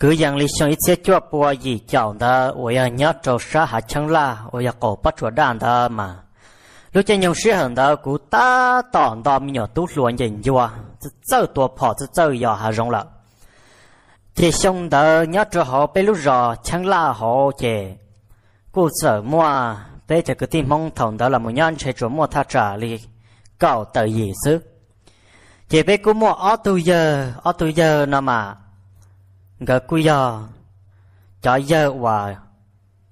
cứ rằng lý xong ít sẽ cho bùa gì chọn đó ôi à nhớ trâu sa hạ chẳng la ôi à cổ bắt chuột đàn đó mà lúc chơi nhung sĩ hận đó cú ta tỏn đó mi nhỏ tú luồn nhìn vô chứ chơi tua phò chứ chơi giờ hạ rong lợ thì xong đó nhớ trâu họ bé lúc rò chẳng la họ chè cú sợ mua bé cho cứ tin mong thòng đó là một nhân chơi chuột mua tha trả li cậu tự gì sức chỉ bé cú mua ở tu giờ ở tu giờ nó mà gỡ cú giờ cho giờ và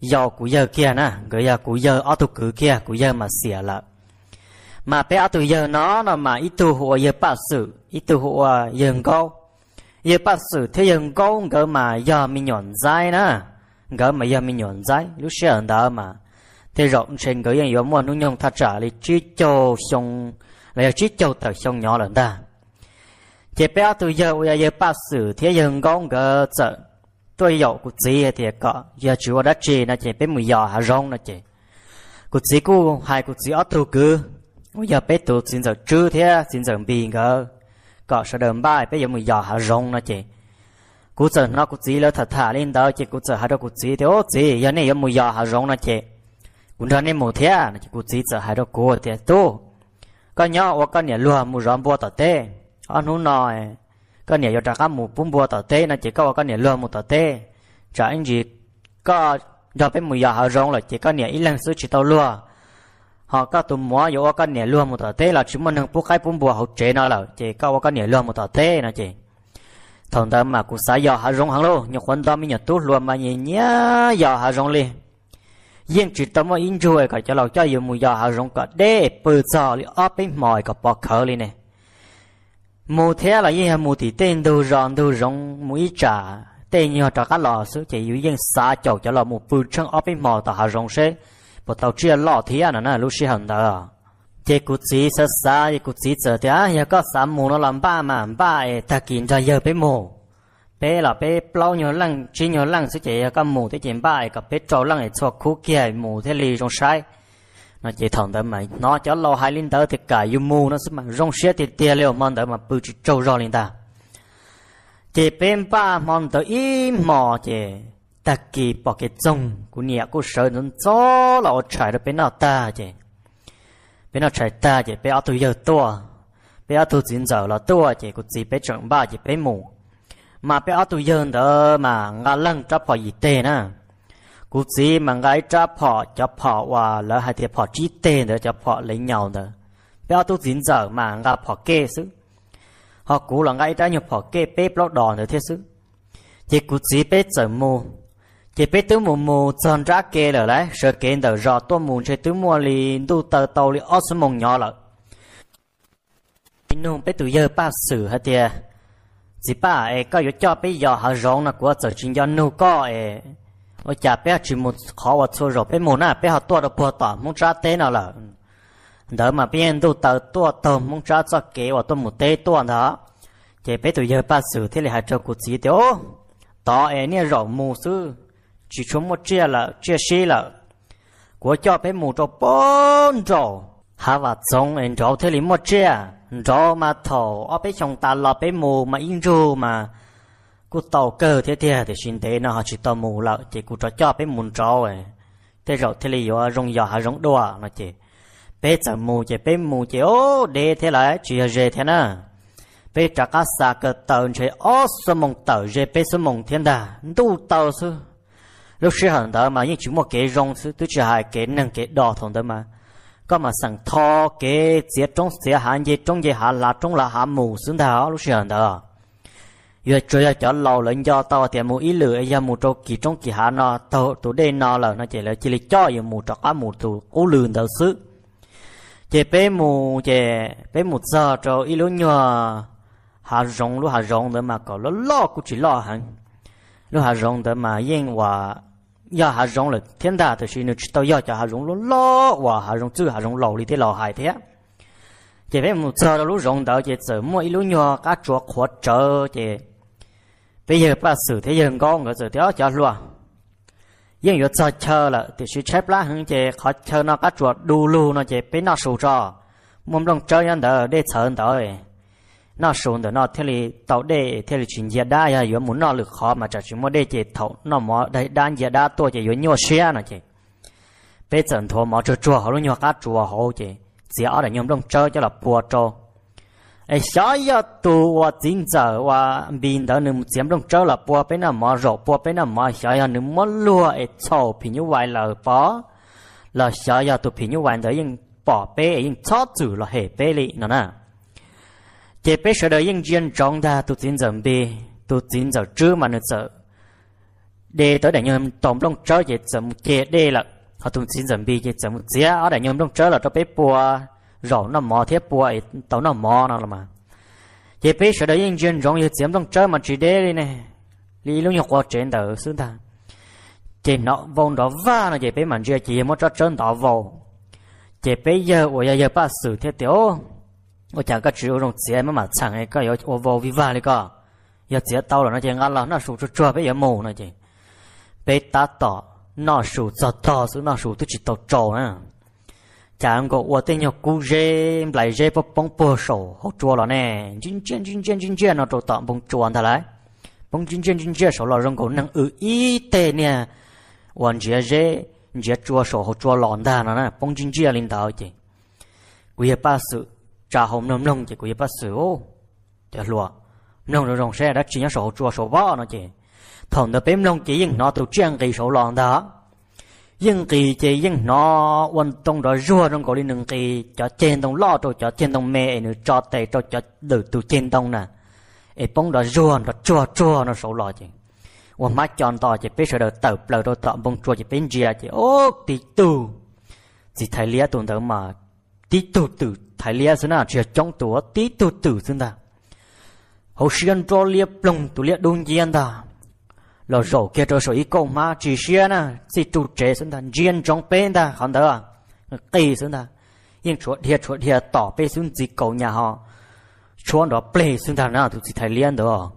giờ cú giờ kia nè gỡ giờ cú giờ ở tu cứ kia cú giờ mà xỉa là mà bé ở tu giờ nó là mà ít tuổi hộ giờ bắt sự, ít tuổi hộ giờ câu giờ bắt sự thế giờ câu gỡ mà giờ mình nhọn dai nè gỡ mà giờ mình nhọn dai lúc xỉa đó mà thế rộng trên gỡ giờ mua nung nhung thắt trả lại chỉ cho xong lại chỉ cho thật xong nhỏ lần ta chế bây tôi giờ bây giờ bác sử thì giờ con gỡ sợ tôi dậu cụ gì thì có giờ chú đất chỉ là chỉ biết mùi giò hà rong là chỉ cụ gì cụ hai cụ gì ở tu cứ bây giờ bé tôi xin giờ chưa thì xin giờ bị ngờ có sợ đờm bài bây giờ mùi giò hà rong là chỉ cụ giờ nó cụ gì là thật thà lên đó chỉ cụ giờ hai đó cụ gì thì ô gì giờ này giờ mùi giò hà rong là chỉ cụ ra này mùa thế là chỉ cụ gì giờ hai đó cụ thì tôi có nhau có cái nhà luôn mùi rong bò tao thế ở ờ, nụ nòi có nhiều giờ trả cá mù bún bùa tờ tê nó chỉ có có nhiều lừa một tờ tê trả anh gì có giờ bên mù giờ họ rong là chỉ có nhiều ít lần số chỉ tàu lừa họ có tụi mua yếu có nhiều lừa một tờ tê là chúng mình đừng bút khai bún bùa hậu chế nó là chỉ có có nhiều lừa một tờ tê nó chỉ thằng ta mà cũng sai giờ họ rong hàng lô nhiều quân ta mới nhận tốt luôn mà nhìn nhá giờ họ rong liền yên chỉ tâm mà yên chui cả cho lâu cho yêu mù giờ họ rong cả đê bự giờ li áp bên mỏi cả bọc khờ liền này mù thế là như mù thì tên đồ rọn đồ rong mũi trả tên như cho các lò số chỉ yếu dân xa chầu cho lò một bự chân ở bên mò tàu hà rong xe bộ tàu chia lò thế à nè lúc xe hận đó thế cụ chỉ xa xa thì cụ chỉ chờ thế à giờ có sắm mù nó làm ba mà ba ấy ta kiếm cho giờ bên mù bé là bé bao nhiêu lần chỉ nhiều lần số chỉ có mù thế chỉ ba ấy có bé trâu lần ấy cho khu kia mù thế lì trong sai nó chỉ thằng tới mà nó cho lo hai linh tới thì cả yu mu nó sẽ mà rong xe thì tia liệu mong tới mà bự chỉ trâu ro linh ta chỉ bên ba mong tới ý mò chỉ ta kỳ bỏ cái trông của nhà của sợ nó gió là ở trái đó bên nào ta chỉ bên nào trái ta chỉ bên ở tôi giờ tua bên ở tôi diễn giờ là tua chỉ của chỉ bên trưởng ba chỉ bên mù mà bên ở tôi giờ đó mà ngã lăng chấp phải gì tê nữa cú gì mà ngay cha phò cho phò và là hai thiệp phò chi tê nữa cho phò lấy nhau nữa béo tu dính giờ mà ngà phò kê chứ, họ cú là ngay cha nhập phò kê bếp lót đỏ nữa thế chứ, chỉ cú gì bếp giờ mù chỉ bếp tứ mù mù chân ra kê rồi đấy sợ kê đầu rò tua mù chơi tứ mua li đu tờ tàu li ót xuống mông nhỏ lợ nung bếp tụi giờ ba xử hết tiề chỉ ba ấy có cho bếp giờ họ rong là của chợ chính do nô co ấy ở chả bé chỉ một khó và xua rồi bé muốn à bé học tua được bao tỏ muốn trả tế nào là đỡ mà bé bên đâu tờ tua tờ muốn trả cho kế và tôi một oh, tế tua đó e chỉ bé tuổi giờ ba sử thế là hai trâu cụt gì thế ô tỏ ấy nè rõ mù sư chỉ chúng một chia là chia xí là của cho bé mù cho bốn trâu hà và giống em trâu thế là một chia trâu mà thổ ở bé chồng ta là bé mù mà yên rù mà cú tàu cơ thế thế thì xin thế nó họ chỉ tàu mù lợ chỉ cú trò cho bé muốn trò ấy thế rồi thế là do rong giò hay rong đua nó chỉ bé sợ mù chỉ bé mù chỉ ô để thế lại chỉ rề thế nè bé trả cá sa cơ tàu chỉ ô số mùng tàu rề bé số mùng thiên đà đủ tàu số lúc xưa hẳn đó mà những chú một cái rong số tôi chỉ hai cái nâng cái đỏ thôi đó mà có mà sẵn thò cái chế trong chế hạ gì trong gì hạ là trong là hạ mù xuống đó lúc xưa hẳn đó giờ chơi giờ chọn lầu lên do tao thì mua ít lửa giờ mua trâu kỳ trong kỳ hạ nó tao tụ đây nó là nó chỉ là chỉ là cho giờ mua trâu cá mua tụ cố lường tao xứ chỉ bé mua chỉ bé mua giờ trâu ít lúa nhỏ hạ rong lúa hạ rong đó mà có nó lo cũng chỉ lo hẳn lúa hạ rong đó mà yên hòa giờ hạ rong là thiên đà thì xin được tao giờ cho hạ rong nó lo hòa hạ rong chứ hạ rong lầu đi thế lò hại thế chỉ bé mua giờ lúa rong đó chỉ sợ mua ít lúa nhỏ cá chuột khó chờ chỉ bây giờ bà xử thế giờ ngon người giờ đó cho luôn nhưng giờ cho chờ là thì sẽ chép lá hướng chế khó chờ nó cắt chuột đu lù nó chế bên nó sù cho mồm đồng chơi nhân đỡ để chờ đợi nó sùn đỡ nó thế thì tạo để thế thì chuyện gì đã giờ giờ muốn nó lực khó mà chả chỉ muốn để chế thầu nó mò đây đang gì đã tôi chế giờ nhiều xe nó chế bây giờ thua mò chua chua họ luôn nhiều cắt chua họ chế chỉ ở đây nhóm đồng chơi cho là bùa trâu ai xóa yo tu wa tin giờ wa bin đó nụ chiếm đông trâu là bùa bên nào mà rổ bùa bên nào mà xóa yo nụ mất lúa ai chầu phi như vậy là bỏ là xóa yo tu phi như vậy đó nhưng bỏ bê nhưng chó chữ là hệ bê lị nó nè chế bê sợ đó nhưng chuyên trong ta tu tin giờ bê tu tin giờ chưa mà nụ sợ để tới đại nhân tổng đông trâu chế giờ chế đây là họ tu tin giờ bê chế giờ chế ở đại nhân đông trâu là cho bê bùa rổ nó mò thiết bùa ấy tàu nó mò nó mà chế bé sợ đấy anh chuyên rong như chiếm trong chơi mà chỉ đế đi này lý lúc nhọc qua trên tờ xứ ta chế nó vòng đó va nó chế bé mà chưa chỉ một cho chân đó vào chế bé giờ ủa giờ ba xử thế tiểu ủa chẳng có chữ rong chế mà mà chẳng ấy có ủa vào vi va giờ chế tao là nó chế ngắt là nó sụt cho cho bé giờ mù nó chế bé ta tỏ nó sụt cho to xứ chỉ tao trầu nữa chẳng có ủa tên nhọc cú dê lại dê bắp bông bơ sổ hốt chua là nè chín chín chín chín chín chín nó trộn tạm bông chuồn thà lại bông chín chín chín chín sổ là rong cổ năng ư y tê nè hoàn chia dê chia chua sổ hốt chua lòn thà nó nè bông chín chín linh thảo chị quý hiệp ba sự trả hồng nông nông chị quý hiệp ba sự ô để lùa nông rồi rong xe đã chỉ nhá sổ chua sổ bò nó chị thằng đó bếm nông chỉ nó tụ chuyên kỳ sổ lòn thà dân kỳ chế dân nó quân tông đó rùa trong cổ đi nương kỳ cho trên tông lo cho cho trên tông mẹ nữa cho tay cho cho đỡ từ trên tông nè ấy bông đó rùa nó chua chua nó sổ lo chứ và má chọn to chỉ biết sợ đỡ tờ lờ đôi tạm bông chua chỉ biết gì là chỉ ô tí tu chỉ thấy lia tuần thở mà tí tu tử thấy lia xưa nào chưa trong tủ tí tu tử xưa ta hậu sinh cho lia plong tụ lia đông gian ta lo rổ kia cho số ít công mà chỉ xe na chỉ trụ chế xuống ta riêng trong bên ta không được à kỳ xuống ta nhưng chỗ thiệt chỗ thiệt tỏ bê xuống chỉ cầu nhà họ chỗ đó bê xuống ta nào tụi chỉ thấy liên đó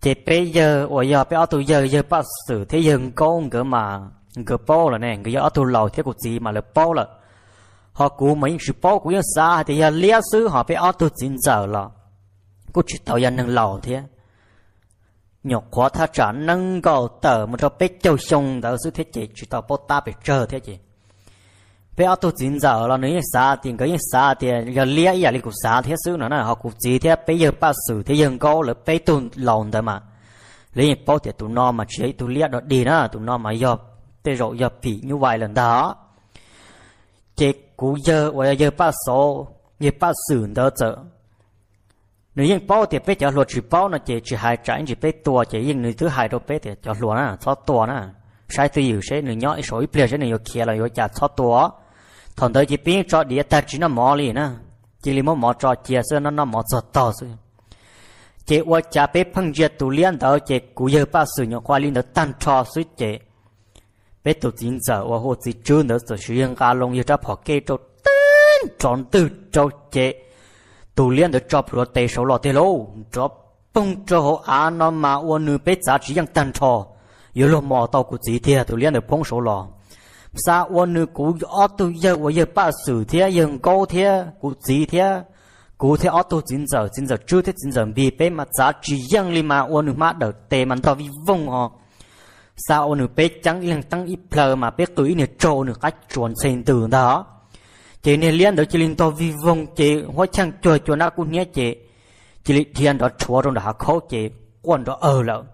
thì bây giờ ở giờ bây giờ giờ giờ bắt sử thế giờ công cơ mà cơ bao là nè cơ giờ tụi lâu thế của gì mà là bao là họ cố mấy sự bao của nhà xa thì giờ lia sư họ bây giờ tụi chính giờ là cô chỉ tao giờ nâng lâu thế nhọc quá tha trả nâng cao tờ một trò bếp châu sông đã giữ thế chị chỉ tao bót ta bị chờ thế chị bé ở tôi chín giờ là nếu xa tiền cái xa tiền giờ lia giờ đi cũng xa thế xứ nữa là họ cũng gì thế bây giờ ba xử thế dân câu là bây tuần lòn thôi mà lấy bao thì tụi nó mà chỉ tụi lia đó đi nữa tụi nó mà giờ tê rồi giờ bị như vậy lần đó chị cú giờ và giờ ba số giờ ba xử đó chợ nếu yên bao thì bé cho luật chỉ bao nó chỉ chỉ hai trái chỉ bé tua chỉ yên người thứ hai đâu bé thì cho luật nè cho tua nè sai từ yếu sẽ nếu nhỏ ít số ít bia sẽ nếu kia là yếu chặt cho tua thằng tới chỉ biết cho địa ta chỉ nó mỏ li na chỉ li mỏ mò cho chia sơ nó nó mỏ cho to sơ chỉ qua chả bé phăng chia tụ liên đó chỉ cú yếu ba sự nhỏ khoa liên đó tan cho sơ chỉ bé tụ chính giờ và hồ chỉ chưa nữa rồi sử dụng cá lông yếu cho phò kế cho tên tròn từ cho chỉ tu liên được drop rồi tê sau lo tê lô drop bông cho họ à nó mà uo nữ bé giá chỉ yang tan trò yếu lo mò tàu của chỉ thiệt tu liên được phong sầu lọ sa uo nữ cũ ở tu yêu uo giờ ba sử thiệt yang câu thiệt của chỉ thiệt cụ thể ở tu chính giờ chính giờ chưa thế chính giờ bị bé mà giá chỉ yang li mà uo nữ mà được tê mình tao vi vong họ sao uo nữ bé trắng yang tăng ít lờ mà bé tuổi nữa trâu nữa cách chuẩn sen từ đó chị nên liên đó chị linh to vi vong chị hóa chăng chơi cho nó cũng nhé chị chị linh thiên đó chúa trong đó học khó chị quan đó ở lợn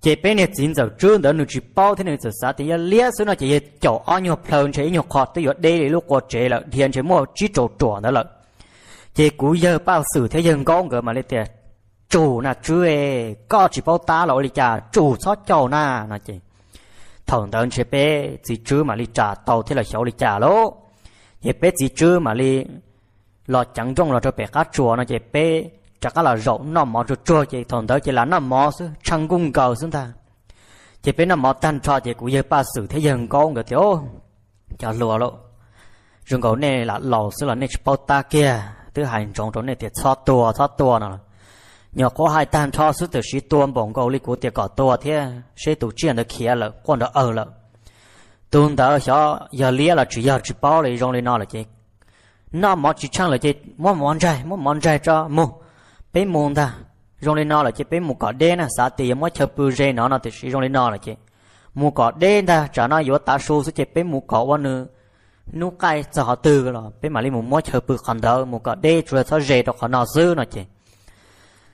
chị bé nè chín giờ trưa đỡ nụ chị bao thế nè giờ sao thì lia số nó chị chỗ ao nhiều plon chị nhiều khó tới giờ đây để lúc qua chị lợn thiên chị mua chỉ chỗ chỗ đó lận chị cú giờ bao xử thế dân con người mà lấy tiền chủ na chú có chỉ bao ta lỗi đi chả chủ xót chầu na nà chị thằng đơn chị bé chỉ chú mà đi trả tàu thế là xấu đi chả lỗ 也别只做嘛哩，老讲中了就别个做呢，也别这个了肉那么就做也同头就 là nó mò chứ chăng cung cầu chúng ta chỉ biết nó mò tan cho chỉ cũng như ba sự thế dân con người thiếu cho lùa lộ rừng cầu này là lầu xứ là nè bao ta kia thứ hai trong trong này thì cho tua cho tua nào nhờ có hai tan cho xứ từ sĩ tuôn bổng cầu lý của tiệc cỏ tua thế sẽ tổ chức được khía lợ quan đó ở lợ tuần tờ cho giờ lia là chỉ giờ chỉ bao lấy rong lên nó là chị nó mà chỉ chăng là chị mua mòn trai mua mòn trai cho mua, bé mua ta rong lên nó là chị bé mua cỏ đen à sao tiền mua chập bự rẻ nó nó thì sử rong lên nó là chị mua cỏ đen ta cho nó yếu ta số số chị bé mua cỏ quan nữa nu cái cho họ từ rồi bé mà lên mua mua chập bự còn đỡ mua cỏ đen rồi sao rẻ đó còn nó dư nó chị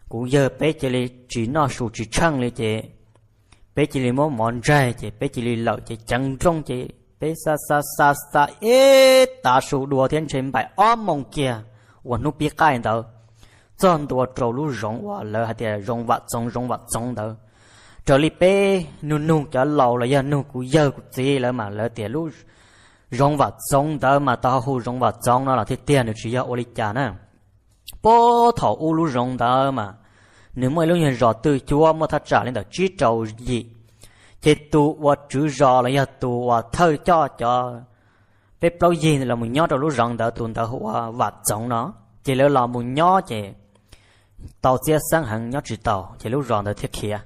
cũng giờ bé chỉ chỉ nó số chỉ chăng là chị bé chỉ lì mò mòn ra chỉ bé chỉ lì lậu chỉ chẳng trung chỉ bé sa sa sa sa ê ta số đùa thiên trên bài ôm mong kia và nó biết cái đó chọn đùa trâu lú rong và lỡ hạt tiền rong vặt trong rong vặt trong đó trở lì bé nu nu cho lầu là giờ nu cú giờ cú gì lỡ mà lỡ tiền lú rong vặt trong đó mà ta hú rong vặt trong đó là thiết tiền được chỉ giờ ô cha nè bố thầu u lú rong đó mà nếu mọi lúc nhận rõ từ chúa mà thật trả lên đó trí trầu gì chế tu và chữ rõ là nhà tu và thơ cho cho bếp lâu gì là một nhóm trong lúc rằng đã tuần đã hoa và chống nó chỉ lỡ là một nhóm chỉ tàu xe sang hàng nhóm chỉ tàu chỉ lúc rằng đã thiết kế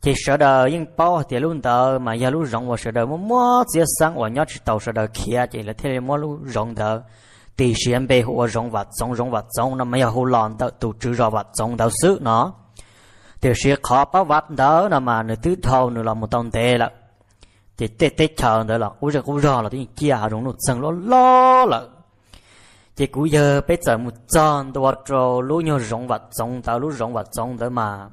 chỉ sợ đời yên bao thì lúc đó mà giờ lúc rằng và sợ đời mua mua xe sang và nhớ chỉ tàu sợ đời kia chỉ là thế mua lúc rằng đời tỷ sĩ em bê hùa rong vật sống rong vật sống nó mấy hù lòn tao tụ trừ rò vật sống tao xứ nó tỷ sĩ khó bao vật đó là mà nửa tứ thâu nửa là một tông tệ là thì tê tê chờ nữa là ui rồi cũng rò là tiếng kia rong nó sừng nó lo là chỉ cú giờ bây giờ một tròn tao trò lũ nhau rong vật sống tao lũ rong vật sống đó mà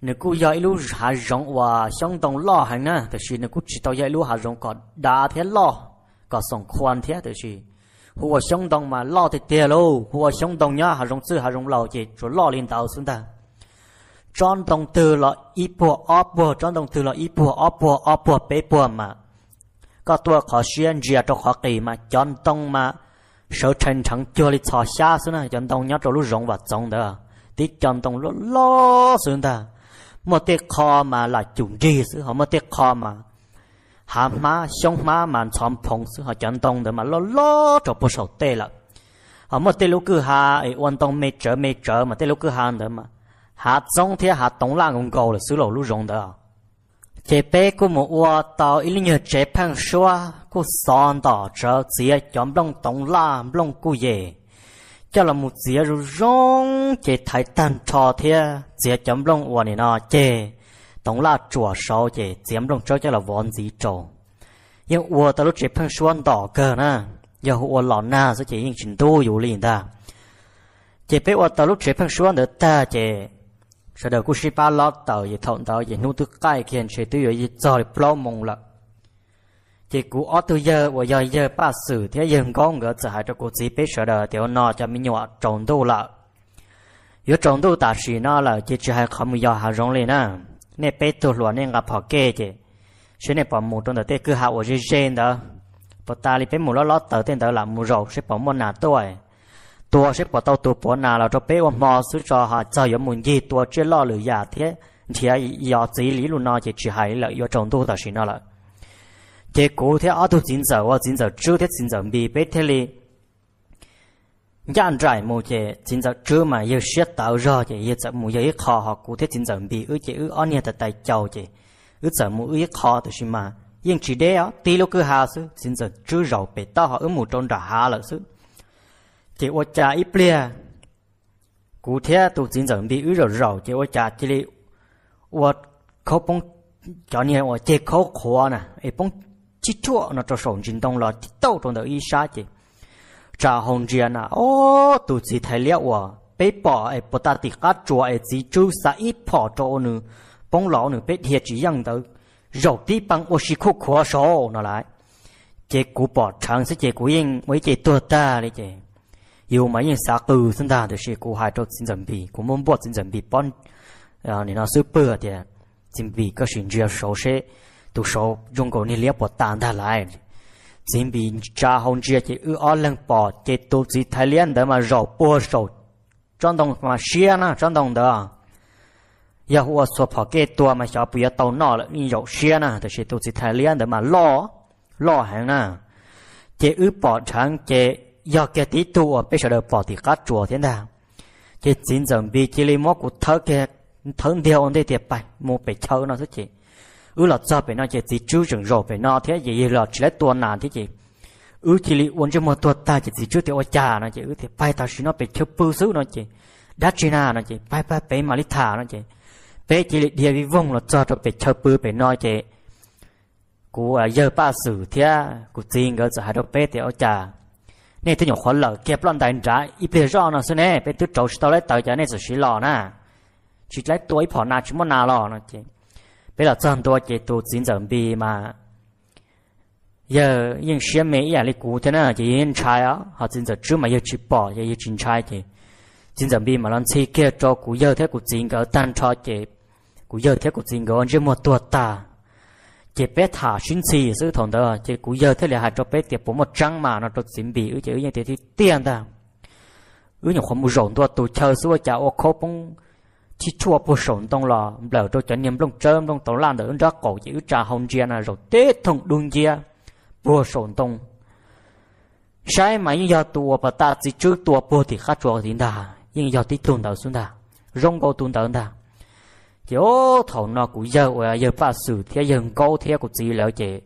nếu cú dạy lú hà rộng và xong tông lo hành nè thì chỉ nếu cú chỉ tao dạy lú hà rộng còn đá thế lo còn sống khoan thế thì chỉ 和我相当嘛，老的爹喽，和我相当伢还让走还让老姐做老领导算的，张东得了，一波二波，张东得了，一波二波二波三波嘛。搞多好些人伢都客气嘛，江东嘛，手腾腾叫你炒下子呢，江东伢走路容易走的，得江东老老算的，没得靠嘛，那就意思，没得靠嘛。hà má xong má mà chọn phong sư họ chọn tông để mà lo lo cho bộ sầu tê là họ mà tê lúc cứ hà ấy quan tông mà tê lúc cứ hà mà hà trong thế hà tông la ngon cầu là sư lộ lúc rộng đó chế một ua tàu ít linh nhờ chế phăng xóa của son tỏ trở chỉ chọn đông tông la đông cụ là một dĩa rong chế thái tan trò thế dĩa chọn đông ua này nó chế tổng là chùa sau chỉ chiếm đồng cho cho là vốn gì trổ nhưng ua ta lúc chỉ phân xuân đỏ cờ na giờ ua lọ na sẽ chỉ những trình tu dù liền ta chỉ biết ua ta lúc chỉ phân xuân được ta chỉ sợ đầu cú sĩ ba lọ tờ gì thọn tờ gì nu tư cai kiên chỉ tư gì giờ thì plau mông lợ chỉ cú ở tư giờ ua giờ giờ ba sử thế giờ con ngỡ sợ hại cho cú sĩ biết sợ đầu tiểu nọ cho mình nhỏ trộn tu lợ yếu trộn tu ta sĩ nó là chỉ chỉ hay không giờ hà rong liền na nè bé tổ lúa nè gặp họ kê chứ sẽ nè bỏ mù trong đó tê cứ hạ ở dưới trên đó bỏ ta đi bé mù lót lót tờ tên đó là mù rầu sẽ bỏ mù nà tuổi, tôi sẽ bỏ tao tôi bỏ nà là cho bé ôm mò suy cho họ cho yếu mù gì tôi chưa lo lửa giả thế thì à yếu chỉ lý luôn nó chỉ chỉ hay là yếu trong tôi đó xin nó là thế cố thế ở tôi chính giờ ở chính giờ trước thế chính giờ bị bé thế li dân trải mù chế chính giờ chưa mà yêu xét tạo ra chế yêu giờ mù yêu khó học cụ thể chính giờ bị ư chế ư anh hiện tại chào chế ư giờ mù ư khó thì xin mà nhưng chỉ để ở tí lúc cứ hà sư chính giờ chưa rầu bị tao họ ở mù trôn đã hà lợ sư chế ô cha ít bia cụ thể tụ chính giờ bị ư rồi rầu chế ô cha chỉ là ô khó bông cho nên ô chế khó khó nè ấy bông chỉ chua nó cho sổn chính đông là tao trong đó ít sa chế cha hồng riêng Na, ô tụi chị thấy liệu à bé bỏ ai bỏ ta thì cắt chùa ai chỉ chú sa ít bỏ cho nữa bông lão nữa bé thiệt chỉ rằng tới rồi đi bằng ô xí khúc khó so nó lại chị cụ bỏ trắng sẽ chị cụ yên mấy chị to ta đấy chị yêu mấy nhân xã cừ sinh ra được chị cụ hai trâu xin chuẩn bị cũng muốn bỏ xin chuẩn bị bọn à nên nó sư bừa thì chuẩn bị các chuyện riêng số sẽ tụ số dùng cổ ni liếc bỏ tàn ta lại xin bị cha hồng chia chỉ ở lên bỏ chế tổ chức thái liên để mà rổ bùa rổ trong đồng mà xia na trong đồng đó giờ hùa số phò kê tua mà cho bây giờ tàu nọ là như xia na thì chế tổ chức thái liên để mà lo lo hàng na chế ư bỏ chẳng chế giờ cái tí tu bây giờ được bỏ thì cắt chùa thế nào chế chính rằng bị chỉ lấy móc của thơ cái thân điều ông đây thì bài mua bài chơi nó thế chị อือหลอดซาไปนอเจจิจูจังรรไปนอเทเย่ยีหลอดเฉลตัวนานที่จีอือจิลิวันจะมัตัวตาเจจิจูเทวจานะเจอือเทไปตาชินอไปเชื่อปูซื้อนอจีดัชชินานะจีไปไปไปมาลิธานะเจเปจิลิเดียวิวงหลอดซาตัวไปเชื่อปูไปนอเจีกูเยอะป้าสื่อเทียกูจริงก็จะหาดอกเป้เทวจาเนี่ยถึงอย่างคนหล่อเก็บล้อนแต้จ้าอีเปล่ยนร้อนนะสิเนี่ยเป็นตัวโจชตัวเล็กตัวจะเนี่ยสุดสิหล่อนะชิดเล็กตัวอีพอนาชิมนาหล่อนะจี với là chân tôi chỉ tu chính dẫn bi mà giờ nhưng xem mấy nhà lịch cũ thế nào chỉ yên trai á họ chính giờ trước mà giờ chỉ bỏ giờ giờ chính trai thì chính giờ bi mà làm chi kia cho cũ giờ thế cũ chính cái tan cho chị cũ giờ thế cũ chính cái anh một tuột ta chị bé thả xin xì sự thằng đó chị cũ giờ thế là hạt cho bé tiệp bốn một trăng mà nó cho chính bị ư như thế thì tiền ta ư nhiều không một rộn tuột tụ chờ xưa chả ô khó chỉ chua bu sổn tông là lỡ tôi cho niệm lông trơm lông tàu lan đỡ ra cổ giữ trà hồng chia là rồi tết thông đun chia bu sổn tông sai mà những giờ tua bà ta chỉ trước tua bu thì khác chua thì đà nhưng giờ thì tuần đầu xuống đà rong câu tuần đầu đà chỉ ô thầu nó cũng giờ ở giờ ba sự thế dân câu thế của chị lỡ chị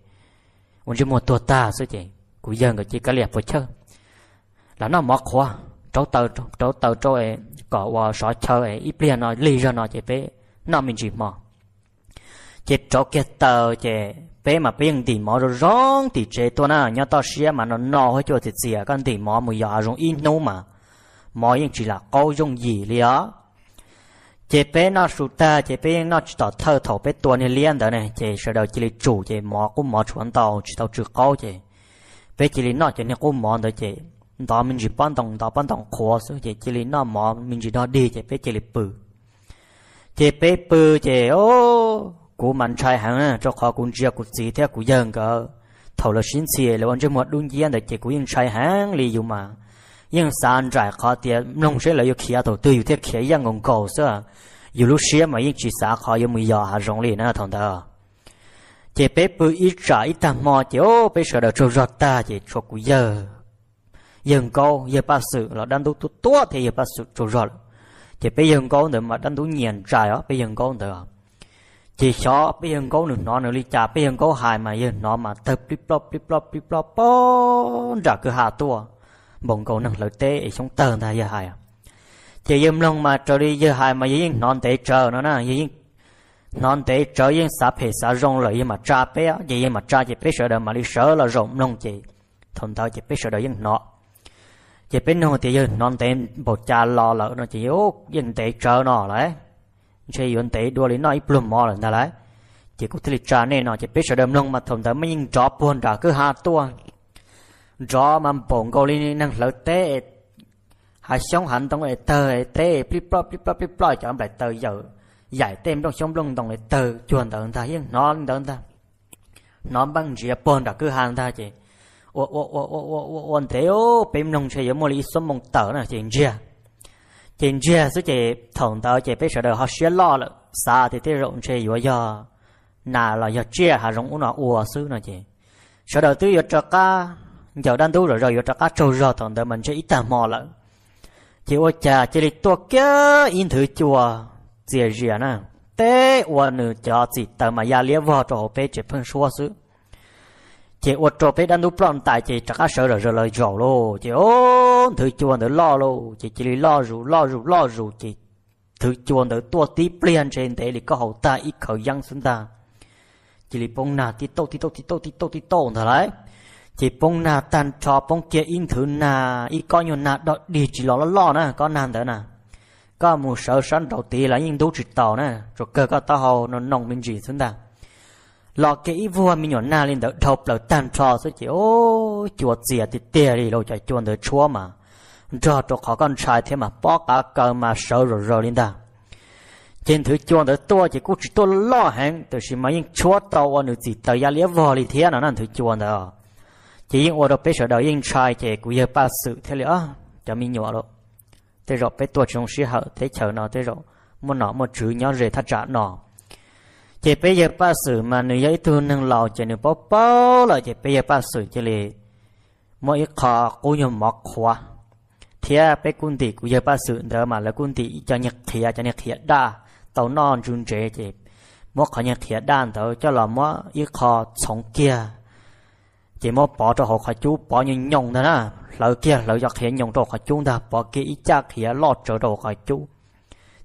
ông chỉ một tua ta số chị cũng giờ người chị cái đẹp với chơi là nó mọc khoa cháu tờ cháu tờ cháu có và sợ chờ ấy ít liền nó lì ra nó chế bé nó mình chỉ mò chế cho cái tờ chế bé mà bên thì mò rồi rong thì chế tôi na nhớ tao xia mà nó nò hết cho thì gì con thì mò mùi giờ rong in nấu mà mò yên chỉ là câu dùng gì liền chế bé nó sụt ta chế bé nó chỉ tao thơ thổ bé tôi này liền đó này chế sợ đầu chỉ là chủ chế mò cũng mò chuẩn tàu chỉ tao chưa câu chế bé chỉ là nó chế là cũng mò đó chế đó mình chỉ bán đồng đó bán đồng khó số chỉ chỉ nó mỏ mình chỉ đó đi chỉ phải chỉ lý bự chỉ phải bự chỉ ô cú mình trai hàng à cho khó cũng chưa cũng gì theo cũng dần cơ thầu là xin xì là anh chỉ một đun gian để chỉ cũng yên trai hàng lý dùng mà nhưng san trai khó tiền nông sẽ là yêu kia đầu tư yêu thế kia yên ngon cầu số yêu lúc xưa mà yên chỉ xã khó yêu mười giờ hà rong liền nữa thằng đó chỉ bé bự ít trả ít tạm mò chỉ ô bé sợ đầu trâu rót ta chỉ cho cũng giờ dừng câu giờ bà sự là đang tu tu tua thì giờ bà sự chủ rồi thì bây giờ câu nữa mà đang tu nhìn trái á bây giờ câu nữa chỉ cho bây giờ câu nữa nó nữa đi trả bây giờ câu hài mà giờ nó mà tập đi plop đi plop đi plop bo trả cứ hà tua bọn cô năng lợi tế ở trong tờ ta giờ hài chỉ à. giờ lòng mà trở đi giờ hài mà giờ nó tế chờ nó nè giờ non tế trở giờ xã phê xã rong lợi mà tra bé giờ mà tra chỉ bé sợ đời mà đi sợ là rộng lòng chị thằng tao chỉ biết sợ đời yên nó chỉ biết nó thì giờ non tem bộ cha lo lỡ nó chỉ ô dân tế chờ nó đấy chơi dân tế đua lý nó ít plum mò lần ta đấy chỉ có thể trả nên nó chỉ biết sợ đâm lông mà thầm tới mấy nhìn chó buồn ra cứ hạ tua chó mà bổng câu lý năng lỡ tế hạ sống hẳn tông lại tờ tế plip plop plip plop plip plop cho em lại tờ giờ giải tem trong sống lông tông lại tờ chuồn tờ ta hiên nó tờ ta nó bằng rìa buồn ra cứ hàng ta chỉ 我我我我我我我得哦，别弄些有么哩什么豆呢？简直，简直是这同豆这被说的好学老了，啥的得弄些有呀，那了要这还容我那我手呢这，说到都要这个，有单都了要这个周热同的们这一旦毛了，这我家这里多个因头就这热呢，对我呢家自己他妈压力我着被这碰说是。chị ô trò bé đang núp lon tại chị chắc sợ rồi rồi lời giàu lô chị ô thứ chuồn nữa lo lô chị chỉ lo rủ lo rủ lo rủ chị thứ chuồn nữa tua tí plian trên thế thì có hậu ta ít khởi dân xuân ta chị lì bông nà tí tô tí tô tí tô tí tô tí tô thở lại chị bông nà tan trò bông kia in thử nà ít coi nhiều nà đó đi chỉ lo lo lo nè có nàn thế nà có một sợ sẵn đầu tí là những đố chỉ tàu nè rồi cơ có tao hồ nó nồng mình gì xuân ta lò kỹ vua mình nhỏ na lên đó độc là tan trò số chỉ ô chuột dìa thì tìa đi đâu chạy chuồn tới chúa mà cho cho khó con trai thế mà bỏ cả cơ mà sợ rồi rồi lên đó trên thứ chuồn tới tua chỉ cũng chỉ tua lo hẹn từ khi mà những chúa tàu ở nước gì tới gia lía vò thì thế nó nằm thứ chuồn đó chỉ những ô đó bé sợ đầu những trai chỉ cũng giờ ba sự thế nữa cho mình nhỏ rồi thế rồi bé tua trong sĩ hậu thế chờ nó thế rồi một nó một chữ nhỏ rồi thắt chặt nó chỉ bây giờ ba sử mà nữ giấy thu nâng lò chỉ nữ bao bao là chỉ bây giờ ba sử chỉ lì mỗi khó cũng như mọc khóa thì bây quân tỷ cũng giờ ba sử đó mà là quân tỷ cho nhật thiệt cho nhật thiệt đa tàu non run chế chỉ mỗi khó nhật thiệt đa tàu cho là mỗi ít khó sống kia chỉ mỗi bỏ cho họ khó chú bỏ những nhộng đó nè lỡ kia lỡ giọt hiến nhộng cho khó chú đó bỏ kia ít chắc hiến lọt trở đầu khó chú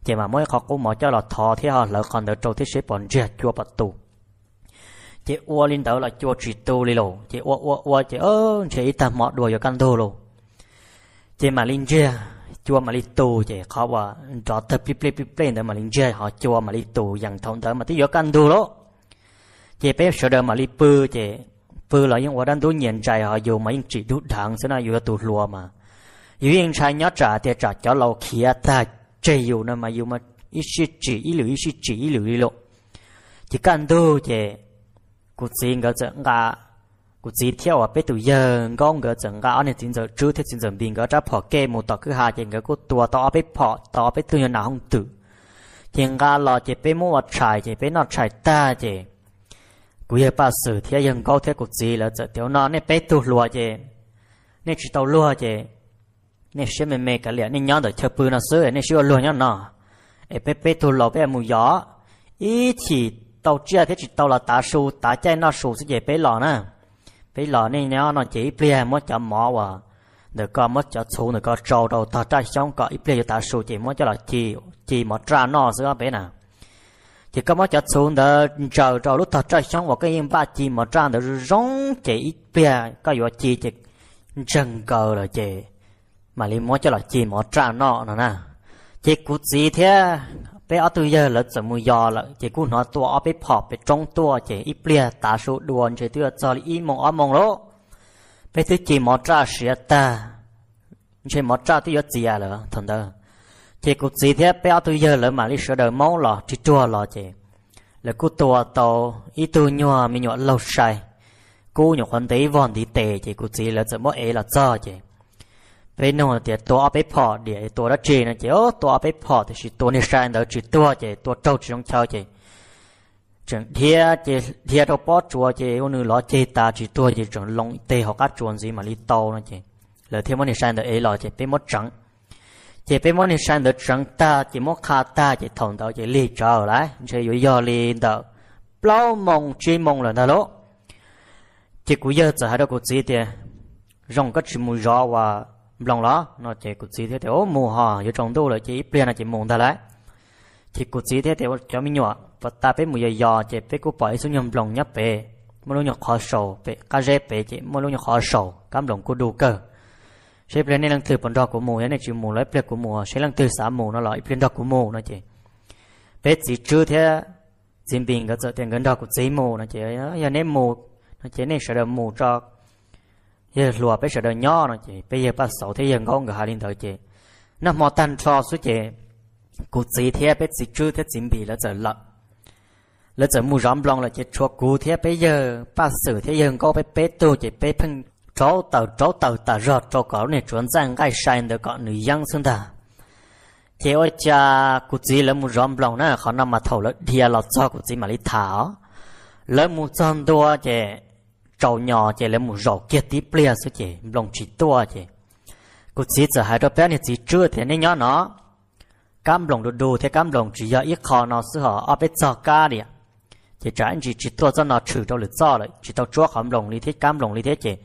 chỉ mà mỗi khó cũng mở cho là thọ thì họ lỡ còn được trâu thì sẽ bọn rẻ chua bật tù chỉ ua lên đó là chua chỉ tu đi lộ chỉ ua ua ua chỉ ơ chỉ ta mọ đùa cho căn đồ lộ chỉ mà lên rẻ chua mà đi tù chỉ khó và rõ tập bíp bíp bíp lên đó mà lên rẻ họ chua mà đi tù dần thông tới mà tí vô căn đồ lộ chỉ bé sợ đờ mà đi bư chỉ bư là những quả đang tú nhìn chạy họ dù mà những chỉ đút thẳng sẽ nào dù tù lùa mà dù những trai nhót trả thì trả cho lâu khía ta chỉ yếu nó mà yếu mà ít chỉ chỉ ít liệu ít chỉ chỉ ít liệu đi lộ chỉ cần đâu chứ cuộc sống ngỡ chẳng cả cụ chỉ theo à biết tụi giờ con ngỡ chẳng cả anh ấy chính giờ trước thì chính giờ bình ngỡ chấp họ kế một tờ cứ hai chỉ ngỡ cụ tua to biết họ to biết tụi nào không tử chỉ ta lo chỉ biết mua trái chỉ biết nó trái ta chỉ cụ ba bà thì thế giờ con thế cụ chỉ là chỉ tiểu nó nên biết tụi lúa chứ nên chỉ tàu lúa chứ nên xem mình mẹ cái liền nên nhớ tới chập bự nó sửa nên xíu luôn nhớ nó ê bé bé tôi lò bé mù gió ý chỉ tàu chia thế chỉ tàu là tá sù, tá chay nó sù sẽ về bé lò nè bé lò nên nhớ nó chỉ bia mất chả mỏ và nữa có mất chả sù nữa có trâu đầu tá trai xong có ít bia tá su chỉ mất chả là chỉ chỉ mất ra nó sửa bé nè. chỉ có mất chặt sù đỡ chờ chờ lúc thật trời xong vào cái yên ba chỉ mà trang đỡ rong chỉ bia có gì chỉ chỉ trần cờ là chỉ mà li mua cho là chỉ mua trả nọ nữa nè chỉ cút gì thế bé ở tuổi giờ là chỉ mua giò là chỉ cú nó tua ở bé phò bé trong tua chỉ ít bia tả số đuôn chỉ tôi cho li ít mong ở mong lỗ bé tôi chỉ mua trả sửa ta chỉ mua trả tôi gì à lỡ thằng đó chỉ cút gì thế bé ở tuổi giờ là mà li sửa đời máu lọ chỉ chua lọ chỉ là cút tua tàu ít tôi nhua mình nhua lâu sai cú nhua con tí vòn thì tệ chỉ cút gì là chỉ mua ấy là cho chỉ với nó thì tôi bé phò để tôi đã chơi nó chỉ tôi bé phò thì chỉ tôi nên sang đó chỉ tôi chỉ tôi trâu chỉ không chơi chỉ chẳng thia chỉ thia đâu bỏ chùa chỉ ô nữ lo chơi ta chỉ tôi chỉ chẳng lòng tê họ các chuồn gì mà đi tàu nó chỉ lời thêm món này sang đó ấy lo chỉ bé mất trắng chỉ bé món này sang đó trắng ta chỉ mất khá ta chỉ thằng đó chỉ lì chờ lại chỉ yếu do lì đó bao mong chỉ mong là đó lỗ chỉ cú giờ giờ hai đó cú gì thì rong cái chỉ mùi rõ và lòng đó nó chỉ cụt gì thế thì ô mù hò ở trong đâu là chỉ bia là chỉ mù ta lại chỉ cụt gì thế thì cho mình nhọ và ta biết mùi giờ giờ chỉ biết cụt bỏ xuống nhầm lòng nhấp về mà lúc nhỏ khó sầu về cá rẽ về chỉ mà lúc nhỏ khó sầu cảm động của đủ cơ sẽ bia này là từ phần đó của mù này chỉ mù lấy bia của mù sẽ lần từ xã mù nó lại bia đó của mù nó chỉ biết gì chưa thế chính bình cái giờ tiền gần đó của giấy mù nó chỉ giờ này mù nó chỉ nên sợ mù cho giờ lùa bây giờ đời nho nó chị bây giờ bắt sầu thế giờ ngon người hà linh thời chị nó mò tan cho số chị cụ gì thế bé gì chưa thế chính bị là giờ lận là giờ mua rắm lòng là chị cho cụ thế bây giờ bắt sử thế giờ ngon bây bây tu chị bây phun cháu tàu cháu tàu tàu rọt cho cỏ này chuẩn sang cái sai được cậu nữ giang xương ta thế ôi cha cụ gì là mua rắm lòng nữa khó năm mà thầu là dia lọt cho cụ gì mà đi thảo lỡ mua chân đua chị trâu nhỏ chị lấy một rổ kia tí plea số chị lòng chỉ to chị cô chỉ giờ hai đứa bé này chỉ chưa thế nên nhỏ nó cám lòng đồ đồ thế cám lòng chỉ giờ ít khó nó sửa họ ở bên sau ca đi chị trái anh chỉ chỉ to cho nó chửi đâu được do đấy chỉ tao chúa không lòng lý thế cám lòng lý thế chị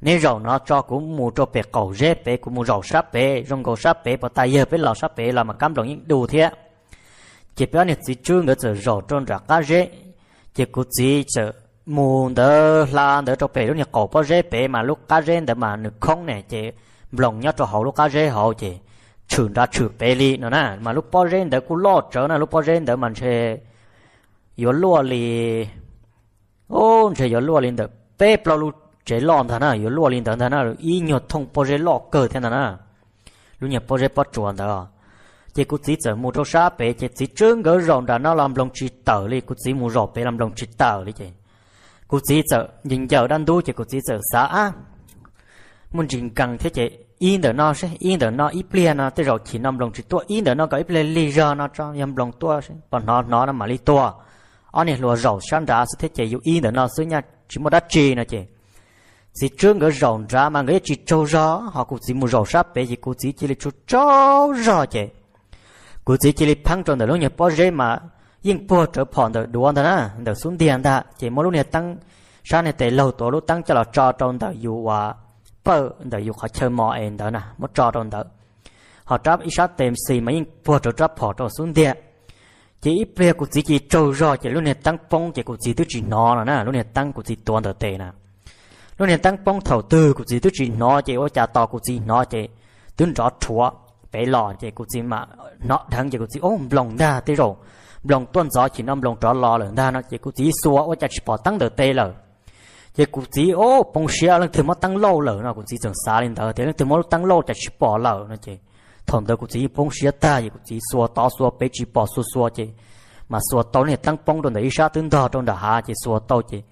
nên rổ nó cho cũng mù cho bé cầu rễ bé cũng mua rổ sáp bé rong cầu sáp bé bỏ tay giờ bé lò sáp bé là mà cám lòng những đồ thế chị bé này chỉ chưa nữa giờ rổ trôn ra cá rế chỉ cô chỉ chờ mù đỡ là đỡ cho bé lúc nhà cổ bao rễ bé mà lúc cá rễ đỡ mà nước không nè chị lòng nhớ cho họ lúc cá rễ họ chị chửi ra chửi bé li, nữa nè mà lúc bao rễ đỡ cú lo trở nè lúc bao rễ đỡ mình sẽ yếu lúa li, ô sẽ yếu lúa li đỡ bé bao lúc chế lo thằng nè yếu lúa li đỡ thằng nè ý nhớ thông bao rễ lo cơ thế thằng nè lúc nhà bao rễ bắt chuồn thằng chỉ cứ chỉ chờ mua cho sa bé chỉ chỉ trứng gỡ rồng đã nó làm lòng chỉ tờ đi cứ chỉ mua rộng bé làm lòng chỉ tờ đi chị cú chỉ sợ nhìn giờ đang đu chỉ cú chỉ sợ xã á muốn trình cần thế chế yên đỡ nó sẽ yên đỡ nó ít plea nó tới rồi chỉ nằm lòng chỉ tua yên đỡ nó có ít plea li ra nó cho nhầm lòng tua sẽ còn nó nó là mà li tua anh này lùa rầu sáng ra sẽ thế chế dù yên đỡ nó xứ nhà chỉ một đất chi nó chế chỉ trước người rầu ra mà người chỉ trâu gió họ cũng chỉ một rầu sáp bé gì cũng chỉ chỉ là chút trâu gió chế cũng chỉ chỉ là phăng tròn đỡ lúc nhà bao giờ mà ยิ่งปวดจะผ่อนเดือดดวนนะเดือดสุ่มเดียนดะเจมอลุเนี่ยตั้งชาเนี่ยแต่เราตัวรู้ตั้งจะเราจอตรงเดือดอยู่ว่าเปิดเดือดอยู่เขาเชิญหมอเองเดือดนะมดจอตรงเดือด họ tráp ít sát tem xì mà ยิ่งปวดจะจับผ่อนตรงสุ่มเดีย chỉ ít เปรียกูจีจีโจรอเจลุเนี่ยตั้งป้องเจกูจีตุจีนอนะนะลุเนี่ยตั้งกูจีตัวเดือดเตนะลุเนี่ยตั้งป้องเถ่าตือกูจีตุจีนอเจว่าจะต่อกูจีนอเจ tướng rõ chúa bé lò chỉ cụ chỉ mà nó thằng chỉ cụ chỉ ôm lòng ra tí rồi lòng tuân gió chỉ nằm lòng trò lo lần ta nó chỉ cụ chỉ xua ô chặt bỏ tăng được tê lờ chỉ cụ chỉ ô bông xe lần thứ mà tăng lâu lờ nó cụ chỉ chẳng xa lên thở thế lần thứ mà tăng lâu chặt bỏ lờ nó chỉ thằng đó cụ chỉ bông xe ta chỉ cụ chỉ xua to xua bê chỉ bỏ xua xua chỉ mà xua to này tăng bông đồn để sa tương thọ trong đó hà chỉ xua to chỉ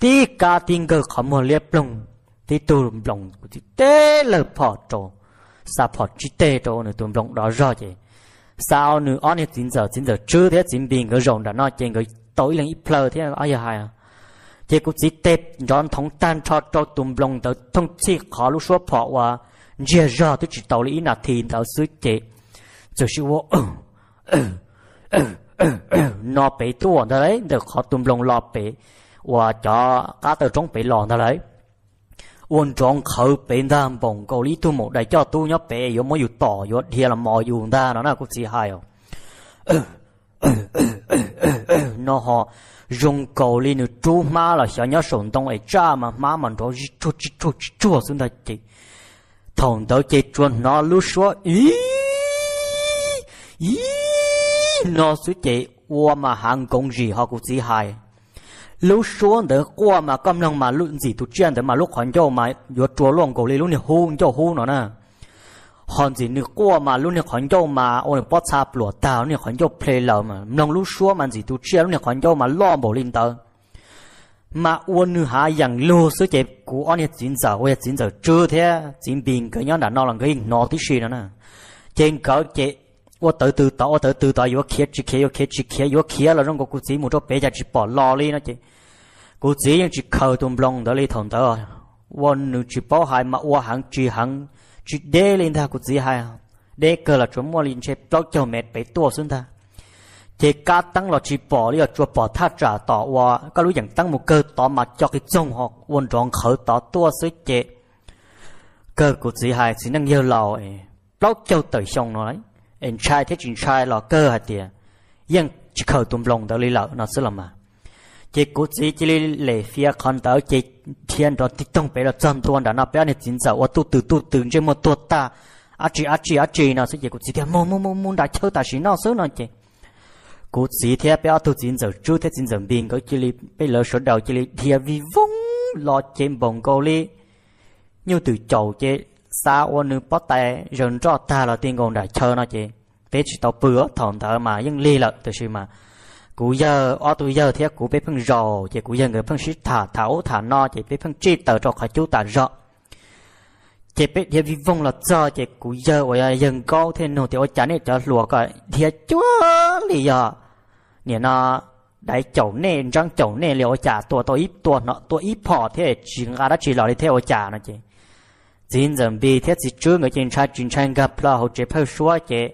tí cá tiếng cơ khó mua liệp lùng tí tu lùng cụ chỉ tê lờ phò trộn sa phò chỉ tê trộn nữa tu lùng đó rồi chỉ sao nữ on hết chính giờ chính giờ chưa thế chính bình cái rồng đã nói chuyện cái tối lên ít plơ thế ai giờ hay à chỉ cũng chỉ tết rón thống tan cho cho tùm lông tới thông chi khó lúc số phọ và giờ giờ tôi chỉ tàu lý là thì tàu sứ chế giờ sư vô ừ, ừ, ừ, nó bể tuồng đấy được khó tùm lông lo bị và cho cá tờ trong bể lòn đấy วนจองเขาเป็นทามปงเกาหลีทุ่มหมดได้เจ้าตู้ยับเปยยมอยู่ต่อยอดเทียละมออยู่ด้านนะกูสีหายนอฮะยงเกาหลีนี่จูมาละเสียงยส่งตรงไอ้จ้ามามามันรอจุจุจุจุสุดท้ายจีทองเต๋อจีจวนนอรู้ชัวอีอีนอสุดจีว่ามาหางกงจีฮะกูสีหาย lưu xuống để qua mà cầm năng mà lụn gì tụt chen để mà lúc hoàn cho mà vượt chúa lòng cổ lý lúc này hôn cho hôn nó nè hoàn gì nữa qua mà lúc này hoàn cho mà ôi bót xa lụa tao này hoàn cho play lợ mà năng lưu xuống mà gì tụt chen lúc này hoàn cho mà lo bộ linh tơ mà uôn nữ hạ yang lô sứ chế cú anh hết chín giờ hết chín giờ chưa thế chín bình cái nhóm đã nó là cái nó tí gì nữa nè trên cỡ chế 我到到到，我到到到，要开只开，要开只开，要开了，让我估计木着别家只包老哩那只，估计用只口东弄到里头的，我弄只包还嘛，我行只行只得 lên ta 估计还，得个了琢磨 lên 只包叫没被多孙他，chỉ cá tăng là chỉ bỏ đi ở chỗ bỏ thắt trả tỏ và các lũ dạng tăng một cơ tỏ mà cho cái trông họ quân tròn khởi tỏ tua sứ chế cơ của chỉ hai chỉ năng yêu lầu ấy, bao châu tới xong nó đấy in chai thế chính chai lọ cơ hạt tiền yên chỉ khởi tùm lòng đó lý lợ nó sẽ là mà chỉ cú chỉ chỉ lệ phía con tớ chỉ thiên đó tích tông bể đó chân tuôn đó nó bé này chính sợ tu từ tu từ trên một tuột ta à chỉ à chỉ à chỉ nó sẽ chỉ cú chỉ thiên mông mông mông mông đại chơi ta chỉ nó sẽ nó chỉ cú chỉ thiên bé tu chính sợ chú thế chính sợ biên cái chỉ lý bể lỡ số đầu chỉ lý thiên vì vong lo trên bồng cầu lý như từ chầu chế sa ôn nữ bó tè rừng cho ta là tiên gồm đại chờ nó chị tế chỉ tao bữa thỏm thở mà nhưng ly lợi từ sự mà cú giờ o tu giờ thì cú biết phân rò chị cú giờ người phân sĩ thả thảo thả no chị biết phân chi tờ cho khỏi chú ta rõ chị biết giờ vi vong là do chị cú giờ ở dân có thế nô thì ở chán này cho lùa coi thì chúa lì giờ nè nó đại chậu nè răng chậu nè liệu trả tua tôi ít tua nó tôi ít phò thế chỉ ngã đã chỉ lò đi theo trả nó chị xin dầm bi thiết gì chú người chính tra chính trang gặp là hậu chế phơi xóa che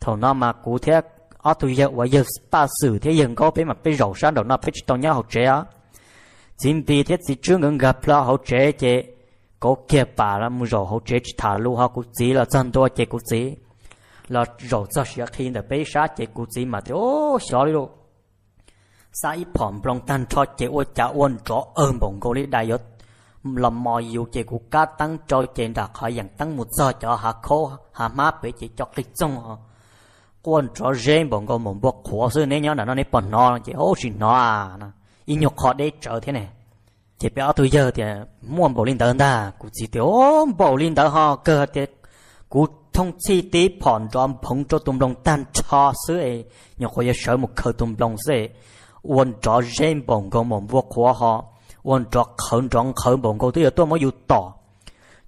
thầu nó mà cú thế ở tu giờ và giờ ba sử thế dân có bé mà bé rầu sáng đầu nó bé chỉ tao nhá hậu chế á xin bi thiết gì chú người gặp là hậu chế che có kia bà là mu rầu hậu chế chỉ thả lu ha cú chỉ là chân to che cú chỉ là rầu cho sẽ khi là bé sát che cú chỉ mà thế ô xóa đi luôn sai phỏng plong tan cho che ô cha ôn cho ơn bổng cô lý đại yết là mọi dù chỉ của cá tăng trôi trên đặc khỏi dạng tăng một giờ cho hạ khô hạ má bị chỉ cho lịch trong họ quan cho rèn bọn con mồm bọc khổ sư nên nhớ là nó nên bọn nó chỉ hô chỉ nó à ý nhục họ để trở thế này chỉ bé tôi giờ thì muốn bảo linh tớ ta cũng chỉ tiểu bảo linh tớ họ cơ thì cũng thông chi tí phòn tròn phóng cho tùm lòng tan cho sư ấy nhục họ giờ sợ một khờ tùm lòng sư ấy quan trò rèn bọn con mồm bọc khổ họ 원 trọc khẩn trọng khẩn bọn cô tới tôi mới yêu tỏ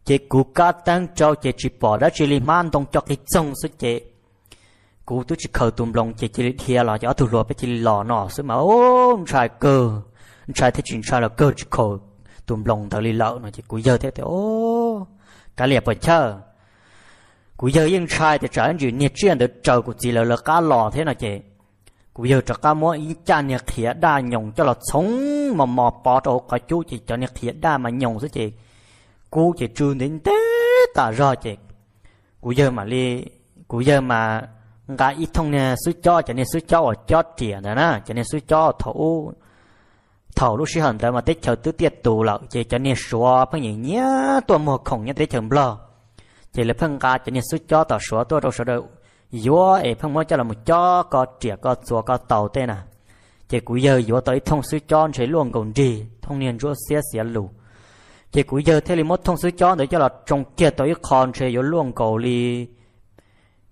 chị cụ cá tăng cho chị chỉ bỏ đã chị li man tông cho cái trông số chị cụ tôi chỉ khởi tùm lòng chị chỉ li thia là cho thủ lúa với chị li lo nọ số mà ôm trai cơ trai thế chuyện trai là cơ chỉ khởi tùm lòng thằng li lợ nó chị cụ giờ thế thế ô cái liệp bởi chờ cụ giờ yên trai thì trở nên chuyện nhiệt chuyện được chờ của chị là là cá lò thế nào chị cụ giờ cho cá mua ý cha nhà khía đa nhồng cho là sống mà mò bỏ trâu có chú chỉ cho nhà khía đa mà nhồng chứ chị cú chỉ trừ đến thế tả ra chị cụ giờ mà li cụ giờ mà gà ít thông nè suy cho cho nên suy cho ở cho tiền nè nè cho nên suy cho thổ thổ lúc sinh hận tới mà tết chờ tứ tiệt tù lợ chị cho nên xóa phải nhỉ nhá tôi mua khổng nhá tết chờ bờ chị là phân ca cho nên suy cho tao xóa tôi đâu sợ đâu yo e phong mo cho là một cho có trẻ có xua có tàu thế à chỉ cú giờ yo tới thông suy cho sẽ luôn còn gì thông niên rúa xé xé lù chỉ cú giờ thế là một thông suy cho để cho là trong kia tới còn sẽ yo luôn cầu li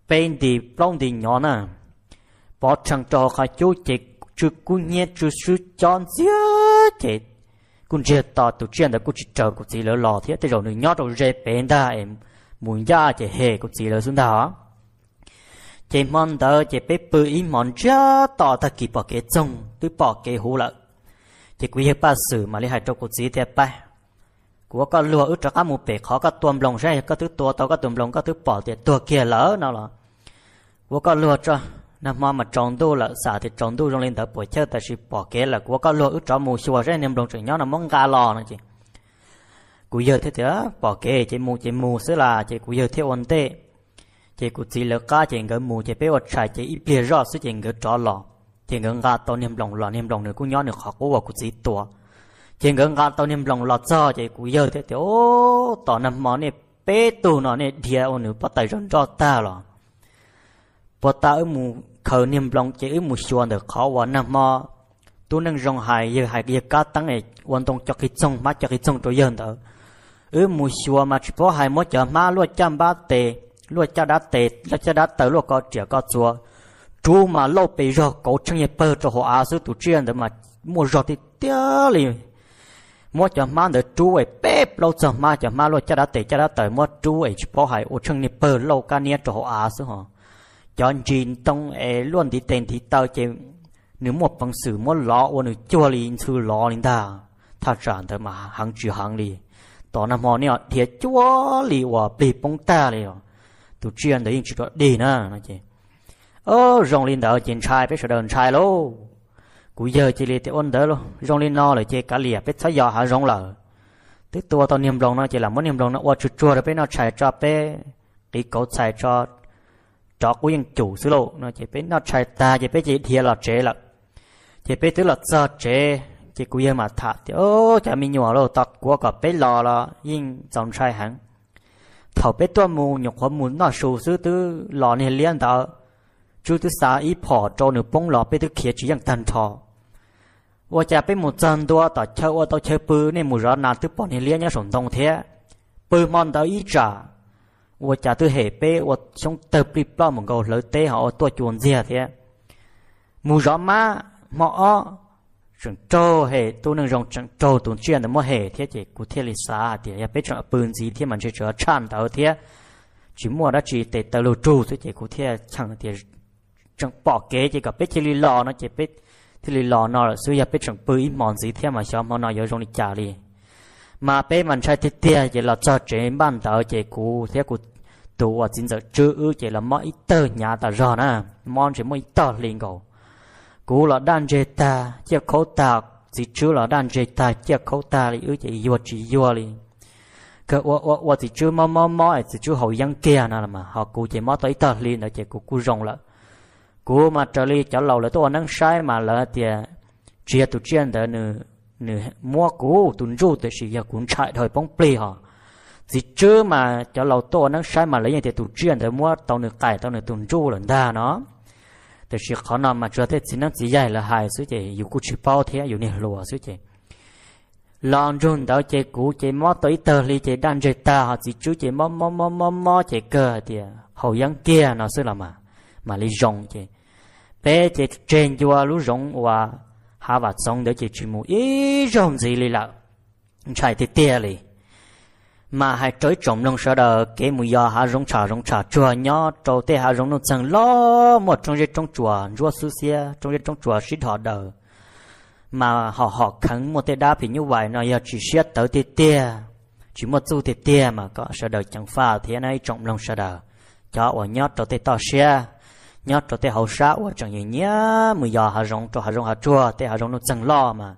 bên đi long đi nhỏ nè bỏ chẳng cho khai chú chỉ chú cú nhé chú suy cho xé chỉ cũng chưa tỏ tụ chuyện đã cũng chỉ chờ cũng chỉ lỡ lò thế thì rồi nữa nhót rồi rê bên ta em muốn ra chỉ hề cũng chỉ lỡ xuống đó chỉ mong đỡ chỉ biết bự ý mong chớ tỏ ta kỳ bỏ cái trông tư bỏ cái hú lợ chỉ quý hiệp ba sử mà lý hại cho cuộc gì thế ba của con lùa ước cho các mù bể khó các tuồng lồng ra các thứ tua tao các tuồng lồng các thứ bỏ thì tua kia lỡ nào là của con lùa cho nằm mà mà tròn đu là xả thì tròn đu trong lên tới buổi chơi ta sự bỏ kế là của con lùa ước cho mù xua ra niềm đồng trưởng nhỏ là món gà lò nữa chị cú giờ thế thế bỏ kế chị mù chị mù xứ là chị cú giờ theo ổn tệ chỉ cụ chỉ là cá chỉ ngỡ mù chỉ bé ở trái chỉ ít bia rõ sự chỉ ngỡ trò lò chỉ ngỡ ngã tao niêm lòng lò niêm lòng nữa cũng nhớ nữa khó cố vào cụ chỉ tua chỉ ngỡ ngã tao niêm lòng lò cho chỉ cụ nhớ thế thì ô tao năm mò này bé tu nó này địa ô nữa bắt tay rắn cho ta rồi bắt ta ở mù khờ niêm lòng chỉ ở mù xuân được khó vào năm mò tu nâng rong hài giờ hài giờ cá tăng này quan tông cho cái sông má cho cái sông tôi nhớ nữa ở mù xuân mà chỉ có hai mốt chờ má luôn chăm ba tề lúa cho đã tệ lúa cho đã tới lúa có trẻ có chúa chú mà lâu bị rò cổ chân nhẹ bơ cho họ á sư tụ chuyên để mà mua rò thì tía liền mua cho má để chú ấy bếp lâu cho má cho má lúa cho đã tệ cho đã tới mua chú ấy bỏ hải ô chân nhẹ bơ lâu ca nia cho họ á sư họ cho nhìn tông ấy luôn thì tiền thì tao chỉ nếu một bằng sự một lọ ô nữ chua liền sư lọ liền ta thật ra thế mà hàng chữ hàng liền ตอนนั้นมอเนี่ยเทียจัวหลีว่าปีปงตาเลยอ่ะ tu chiên đấy chỉ có đi nè nó chị ô rong lên đỡ chuyện trai với sợ đơn trai lô cú giờ chỉ lì thì ôn đỡ lô rong lên no là chị cả lìa biết thấy giò hả rong lờ tức tua tao niềm rong nó chỉ là muốn niềm rong nó qua chuột chua rồi biết nó chạy cho bé cái cậu chạy cho cho cú yên chủ xứ lộ nó chỉ biết nó chạy ta chỉ biết chỉ thiệt là chế là chỉ biết tức là sợ chế chỉ cú giờ mà thả thì ô chả mình nhỏ lô tao của cả bé lò là yên dòng trai hẳn thảo bé tua mù nhọc quá muốn nó sâu sư tư lò nè liền đó chú tư xá ý phỏ cho nửa bông lò bé tư kia chỉ rằng thần thọ và chả bé một chân tua tỏ chơi ô tao chơi bư nên mù rõ nà tư bỏ nè liền nhá sổn đông thế bư mòn đó y trả và chả tư hệ bé và trong tập đi bao một câu lỡ tê họ tua chuồn dìa thế mù rõ má mọ rừng trâu hệ tu nâng rong chẳng trâu tu chuyện là mua hệ thế chỉ cụ thể lịch xa thì ya biết chọn bươn gì thế mà chỉ chọn chăn tàu thế chỉ mua đó chỉ để tàu lưu trụ thế chỉ cụ thể chẳng thì chẳng bỏ kế chỉ gặp biết chỉ lì lò nó chỉ biết thì lì lò nó là suy ya biết chọn bươn mòn gì thế mà sao mà nó giờ rong đi trả đi mà bé mình sai thiết thế chỉ là cho chế ban tàu chỉ cụ thế cụ tu ở chính giờ chưa chỉ là mọi tờ nhà tàu rồi nè mòn chỉ mọi tờ liền cầu cú là đan dây ta chia khẩu ta chỉ chứ là đan dây ta chia khẩu ta thì ứ chỉ vừa chỉ vừa liền cái wa wa wa chỉ chứ mò mò mò chỉ chứ hậu dân kia nè mà họ cú chỉ mò tới tờ li là chỉ cú cú rồng lợ cú mà trở li trở lâu là tôi nắng sai mà lợ thì chia tụ chiên đỡ nửa nửa mua cú tụn ru thì chỉ là cũng chạy thời bóng plei họ chỉ chứ mà trở lâu tôi nắng sai mà lấy như thế tụ chiên đỡ mua tàu nửa cải tàu nửa tụn ru lần ta nó แต่ชีขอนอมาเจอเทศสินัสีใหญ่ละหายสุเจอยู่กูชิป้าเทียอยู่ในหลัวสุเจลองจุนเดาเจกูเจมอตัวอีเตอร์ลีเจดันเจตาหาจิจูเจมอมอมอมอมอเจเกอเดียเขายังเกียนอสุละมามาลีจงเจเปเจเจนจัวรู้จงว่าหาวัดสองเดาเจชิมูอีจงสิลีละใช่เตี้ยเลย mà hai trối trộm lông sợ đờ kế mùi do hạ rong trà rong trà chùa nhỏ trâu tê hạ rong nông chẳng lo một trong dây trong chùa rua su xia trong dây trong chùa xít họ đờ mà họ họ khấn một tê đá thì như vậy nó giờ chỉ xét tới tê tê chỉ một chú tê tê mà có sợ đờ chẳng pha thế này trộm lông sợ đờ cho ở nhỏ trâu tê to xe nhỏ trâu tê hậu xã ở chẳng gì nhá mùi do hạ rong trâu hạ rong hạ chùa tê hạ rong nông chẳng lo mà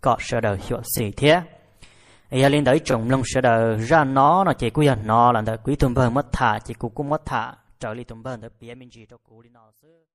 có sợ đờ hiệu sĩ thế ya lên đấy trồng lông sẽ đờ ra nó nó chỉ quý nó là đợi quý tùm bờ mất thả chỉ cũng cũng mất thả trở lại tùm bờ tới bia mình gì cho cú đi nó xưa